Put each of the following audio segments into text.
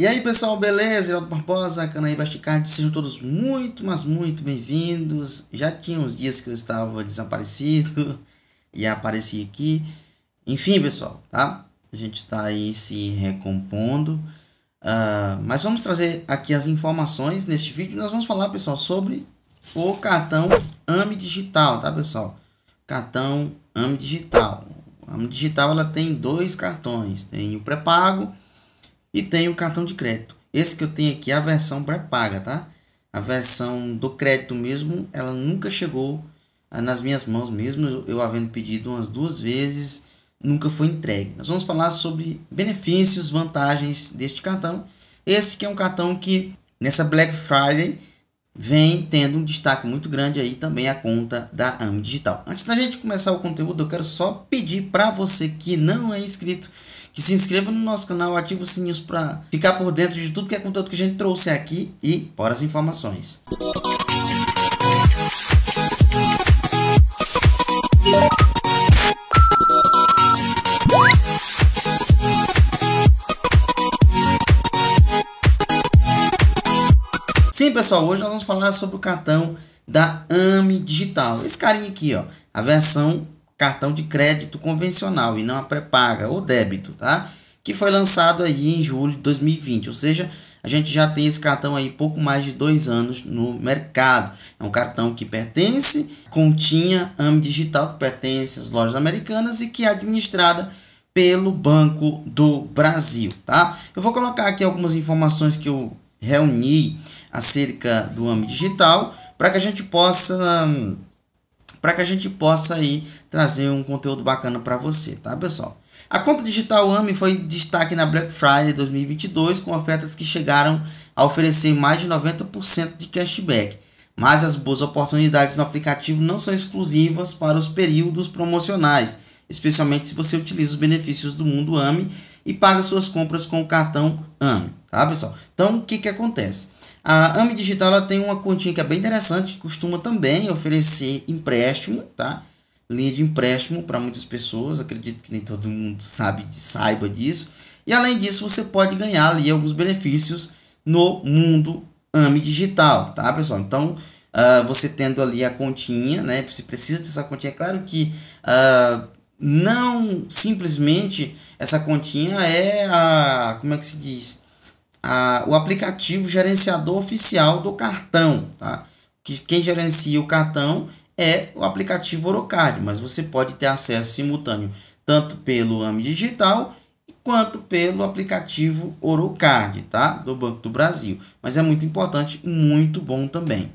E aí pessoal, beleza? Geraldo Barbosa, Canaíba Basticard, sejam todos muito, mas muito bem-vindos. Já tinha uns dias que eu estava desaparecido e apareci aqui. Enfim, pessoal, tá? A gente está aí se recompondo. Uh, mas vamos trazer aqui as informações neste vídeo. Nós vamos falar, pessoal, sobre o cartão AME Digital, tá, pessoal? Cartão AME Digital. AME Digital ela tem dois cartões: tem o pré-pago e tem o cartão de crédito. Esse que eu tenho aqui é a versão pré-paga, tá? A versão do crédito mesmo, ela nunca chegou ah, nas minhas mãos mesmo, eu havendo pedido umas duas vezes, nunca foi entregue. Nós vamos falar sobre benefícios, vantagens deste cartão. Esse que é um cartão que nessa Black Friday vem tendo um destaque muito grande aí também a conta da AME Digital. Antes da gente começar o conteúdo, eu quero só pedir para você que não é inscrito que se inscreva no nosso canal, ative os sininhos para ficar por dentro de tudo que é conteúdo que a gente trouxe aqui e bora as informações. Sim, pessoal, hoje nós vamos falar sobre o cartão da AMI Digital. Esse carinha aqui, ó, a versão cartão de crédito convencional e não a pré-paga ou débito, tá? Que foi lançado aí em julho de 2020, ou seja, a gente já tem esse cartão aí pouco mais de dois anos no mercado. É um cartão que pertence, continha AME Digital, que pertence às lojas americanas e que é administrada pelo Banco do Brasil, tá? Eu vou colocar aqui algumas informações que eu reuni acerca do AME Digital para que a gente possa hum, para que a gente possa aí trazer um conteúdo bacana para você, tá pessoal? A conta digital AMI foi destaque na Black Friday 2022 com ofertas que chegaram a oferecer mais de 90% de cashback. Mas as boas oportunidades no aplicativo não são exclusivas para os períodos promocionais, especialmente se você utiliza os benefícios do Mundo AMI e paga suas compras com o cartão AME, tá pessoal? Então o que, que acontece? A AME Digital ela tem uma continha que é bem interessante, que costuma também oferecer empréstimo, tá? Linha de empréstimo para muitas pessoas, acredito que nem todo mundo sabe, saiba disso. E além disso, você pode ganhar ali alguns benefícios no mundo AME Digital, tá pessoal? Então, Uh, você tendo ali a continha, né? Você precisa dessa continha. Claro que uh, não simplesmente essa continha é a como é que se diz a, o aplicativo gerenciador oficial do cartão tá que quem gerencia o cartão é o aplicativo Orocard mas você pode ter acesso simultâneo tanto pelo AMI digital quanto pelo aplicativo Orocard tá do Banco do Brasil mas é muito importante muito bom também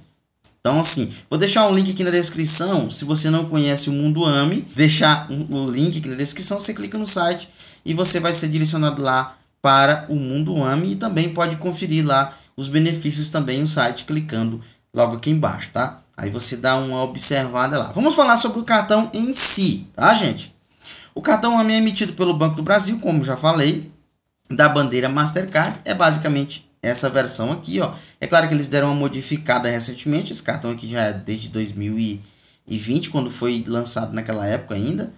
então, assim, vou deixar um link aqui na descrição. Se você não conhece o Mundo Ami, deixar um, o link aqui na descrição. Você clica no site e você vai ser direcionado lá para o Mundo Ami. E também pode conferir lá os benefícios também no site clicando logo aqui embaixo, tá? Aí você dá uma observada lá. Vamos falar sobre o cartão em si, tá, gente? O cartão AMI é emitido pelo Banco do Brasil, como já falei, da bandeira Mastercard. É basicamente essa versão aqui, ó. É claro que eles deram uma modificada recentemente, esse cartão aqui já é desde 2020, quando foi lançado naquela época ainda.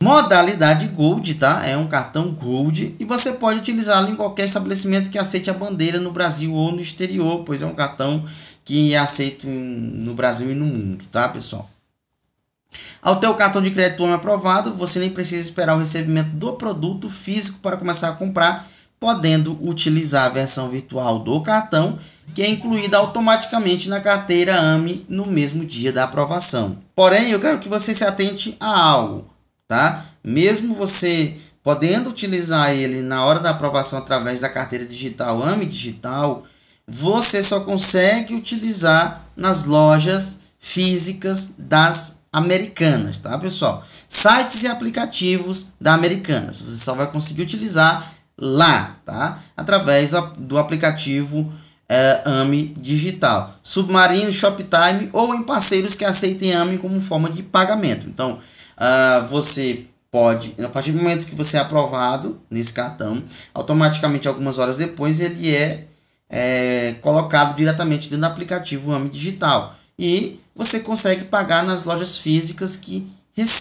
Modalidade Gold, tá? É um cartão Gold e você pode utilizá-lo em qualquer estabelecimento que aceite a bandeira no Brasil ou no exterior, pois é um cartão que é aceito no Brasil e no mundo, tá, pessoal? Ao ter o cartão de crédito homem aprovado, você nem precisa esperar o recebimento do produto físico para começar a comprar podendo utilizar a versão virtual do cartão, que é incluída automaticamente na carteira AME no mesmo dia da aprovação. Porém, eu quero que você se atente a algo, tá? Mesmo você podendo utilizar ele na hora da aprovação através da carteira digital AME digital, você só consegue utilizar nas lojas físicas das Americanas, tá pessoal? Sites e aplicativos da Americanas, você só vai conseguir utilizar lá, tá? Através do aplicativo é, eh, AMI Digital. Submarino, Shoptime ou em parceiros que aceitem AMI como forma de pagamento. Então, uh, você pode, a partir do momento que você é aprovado nesse cartão, automaticamente algumas horas depois ele é, é colocado diretamente dentro do aplicativo AMI Digital. E você consegue pagar nas lojas físicas que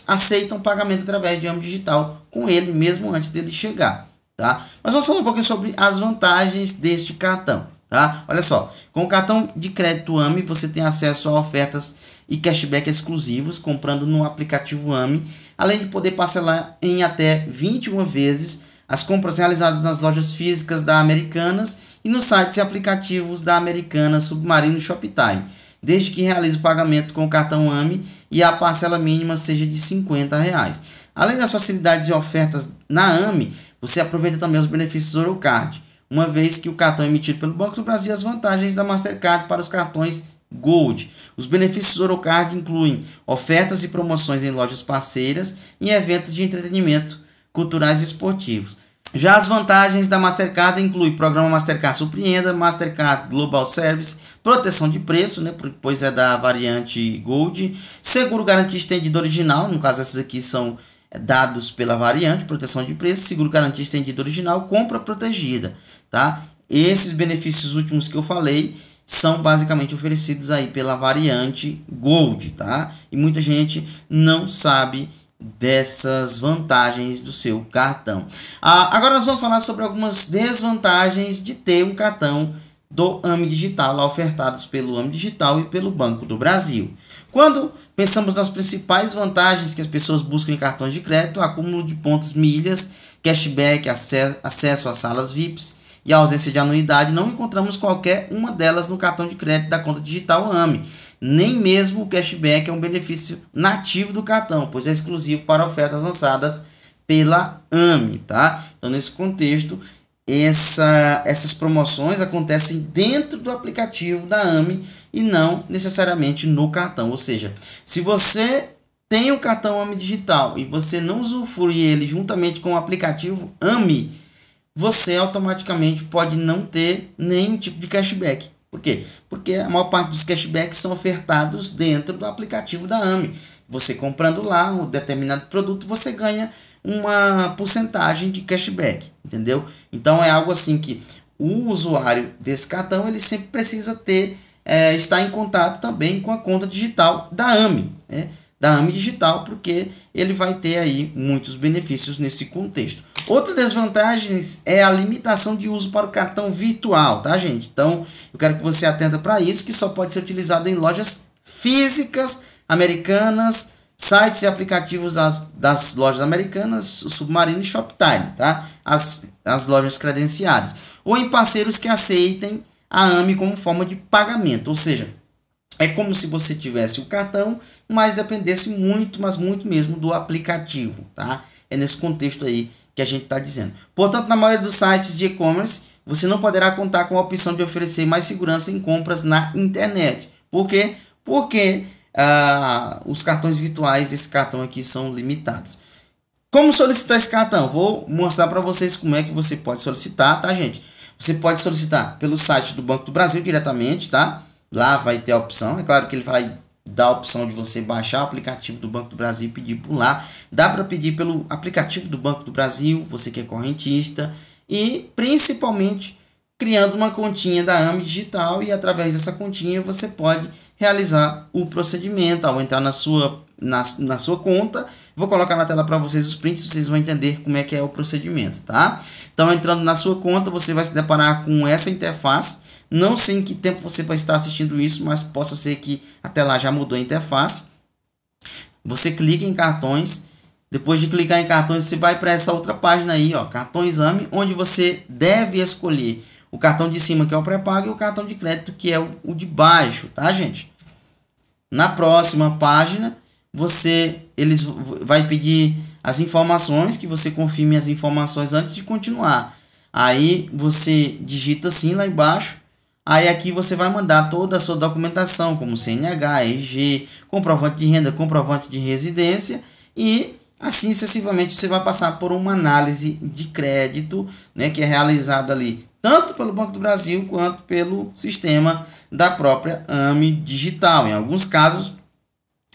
aceitam pagamento através de AMI Digital com ele mesmo antes dele chegar tá? Mas vamos falar um pouquinho sobre as vantagens deste cartão, tá? Olha só, com o cartão de crédito AMI você tem acesso a ofertas e cashback exclusivos comprando no aplicativo AMI, além de poder parcelar em até 21 vezes as compras realizadas nas lojas físicas da Americanas e nos sites e aplicativos da Americanas, Submarino Shoptime, desde que realize o pagamento com o cartão AMI e a parcela mínima seja de R$ 50. Reais. Além das facilidades e ofertas na AMI, você aproveita também os benefícios Orocard, uma vez que o cartão é emitido pelo Banco do Brasil as vantagens da Mastercard para os cartões Gold. Os benefícios Orocard incluem ofertas e promoções em lojas parceiras e eventos de entretenimento, culturais e esportivos. Já as vantagens da Mastercard incluem programa Mastercard Surpreenda, Mastercard Global Service, proteção de preço, né, pois é da variante Gold, seguro garantia estendido original, no caso essas aqui são dados pela variante, proteção de preço, seguro garantia estendida original, compra protegida, tá? Esses benefícios últimos que eu falei são basicamente oferecidos aí pela variante Gold, tá? E muita gente não sabe dessas vantagens do seu cartão. Ah, agora nós vamos falar sobre algumas desvantagens de ter um cartão do AME Digital, ofertados pelo AME Digital e pelo Banco do Brasil. Quando Pensamos nas principais vantagens que as pessoas buscam em cartões de crédito: acúmulo de pontos, milhas, cashback, acesso a salas VIPs e ausência de anuidade. Não encontramos qualquer uma delas no cartão de crédito da conta digital AME. Nem mesmo o cashback é um benefício nativo do cartão, pois é exclusivo para ofertas lançadas pela AME, tá? Então, nesse contexto, essa, essas promoções acontecem dentro do aplicativo da AME e não necessariamente no cartão. Ou seja, se você tem o cartão AMI digital e você não usufrui ele juntamente com o aplicativo AMI, você automaticamente pode não ter nenhum tipo de cashback. Por quê? Porque a maior parte dos cashbacks são ofertados dentro do aplicativo da AMI. Você comprando lá um determinado produto, você ganha uma porcentagem de cashback, entendeu? Então é algo assim que o usuário desse cartão ele sempre precisa ter é, está em contato também com a conta digital da AMI, né? da AMI Digital, porque ele vai ter aí muitos benefícios nesse contexto. Outra desvantagem é a limitação de uso para o cartão virtual, tá, gente? Então, eu quero que você atenda para isso, que só pode ser utilizado em lojas físicas americanas, sites e aplicativos das, das lojas americanas, o Submarino e Shoptime, tá? As, as lojas credenciadas. Ou em parceiros que aceitem a AME como forma de pagamento, ou seja, é como se você tivesse o cartão, mas dependesse muito, mas muito mesmo do aplicativo, tá? É nesse contexto aí que a gente está dizendo. Portanto, na maioria dos sites de e-commerce, você não poderá contar com a opção de oferecer mais segurança em compras na internet. Por quê? Porque ah, os cartões virtuais desse cartão aqui são limitados. Como solicitar esse cartão? Vou mostrar para vocês como é que você pode solicitar, tá, gente? Você pode solicitar pelo site do Banco do Brasil diretamente, tá? Lá vai ter a opção. É claro que ele vai dar a opção de você baixar o aplicativo do Banco do Brasil e pedir por lá. Dá para pedir pelo aplicativo do Banco do Brasil, você que é correntista. E principalmente criando uma continha da AME Digital e através dessa continha você pode realizar o procedimento ao entrar na sua, na, na sua conta Vou colocar na tela para vocês os prints, vocês vão entender como é que é o procedimento, tá? Então, entrando na sua conta, você vai se deparar com essa interface. Não sei em que tempo você vai estar assistindo isso, mas possa ser que até lá já mudou a interface. Você clica em cartões. Depois de clicar em cartões, você vai para essa outra página aí, ó, cartão exame, onde você deve escolher o cartão de cima, que é o pré-pago, e o cartão de crédito, que é o, o de baixo, tá, gente? Na próxima página, você eles vai pedir as informações que você confirme as informações antes de continuar. Aí você digita assim lá embaixo. Aí aqui você vai mandar toda a sua documentação, como CNH, RG, comprovante de renda, comprovante de residência e assim sucessivamente você vai passar por uma análise de crédito, né, que é realizada ali tanto pelo Banco do Brasil quanto pelo sistema da própria AME Digital. Em alguns casos,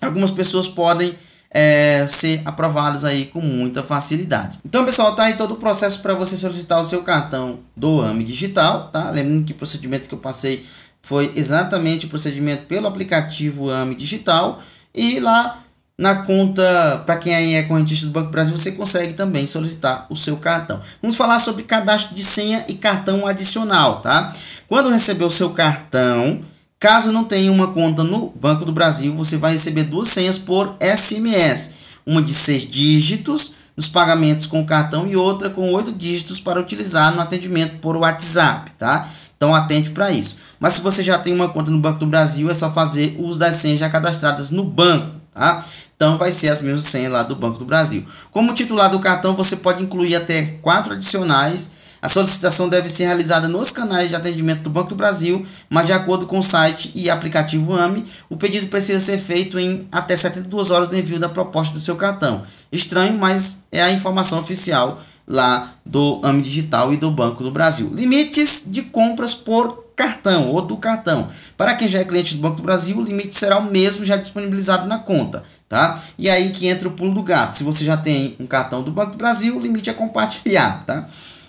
algumas pessoas podem é, ser aprovadas aí com muita facilidade. Então, pessoal, tá aí todo o processo para você solicitar o seu cartão do AME Digital, tá? Lembrando que o procedimento que eu passei foi exatamente o procedimento pelo aplicativo AME Digital e lá na conta, para quem aí é correntista do Banco do Brasil, você consegue também solicitar o seu cartão. Vamos falar sobre cadastro de senha e cartão adicional, tá? Quando receber o seu cartão, Caso não tenha uma conta no Banco do Brasil, você vai receber duas senhas por SMS, uma de 6 dígitos nos pagamentos com cartão e outra com 8 dígitos para utilizar no atendimento por WhatsApp, tá? Então atente para isso. Mas se você já tem uma conta no Banco do Brasil, é só fazer uso das senhas já cadastradas no banco, tá? Então vai ser as mesmas senhas lá do Banco do Brasil. Como titular do cartão, você pode incluir até quatro adicionais a solicitação deve ser realizada nos canais de atendimento do Banco do Brasil, mas de acordo com o site e aplicativo AME, o pedido precisa ser feito em até 72 horas do envio da proposta do seu cartão. Estranho, mas é a informação oficial lá do AME Digital e do Banco do Brasil. Limites de compras por cartão ou do cartão. Para quem já é cliente do Banco do Brasil, o limite será o mesmo já disponibilizado na conta tá? E é aí que entra o pulo do gato. Se você já tem um cartão do Banco do Brasil, o limite é compartilhado, tá?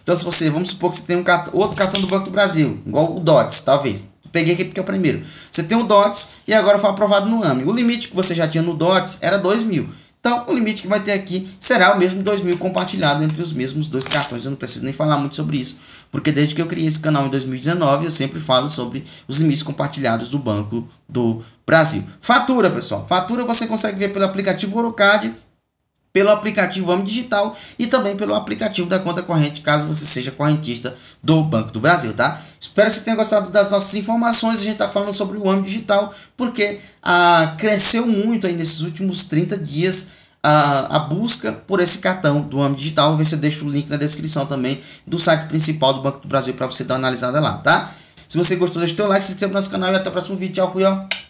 Então, se você, vamos supor que você tem um cartão, outro cartão do Banco do Brasil, igual o DOTS, talvez. Peguei aqui porque é o primeiro. Você tem o DOTS e agora foi aprovado no AMI. O limite que você já tinha no DOTS era 2 mil. Então, o limite que vai ter aqui será o mesmo 2000 compartilhado entre os mesmos dois cartões. Eu não preciso nem falar muito sobre isso, porque desde que eu criei esse canal em 2019, eu sempre falo sobre os limites compartilhados do Banco do Brasil. Fatura, pessoal. Fatura você consegue ver pelo aplicativo Orocard pelo aplicativo Amo Digital e também pelo aplicativo da conta corrente, caso você seja correntista do Banco do Brasil, tá? Espero que você tenha gostado das nossas informações. A gente está falando sobre o Amo Digital porque ah, cresceu muito aí nesses últimos 30 dias a, a busca por esse cartão do Amo Digital. Vou ver se eu deixo o link na descrição também do site principal do Banco do Brasil para você dar uma analisada lá, tá? Se você gostou, deixa o seu like, se inscreva no nosso canal e até o próximo vídeo. Tchau, fui, ó.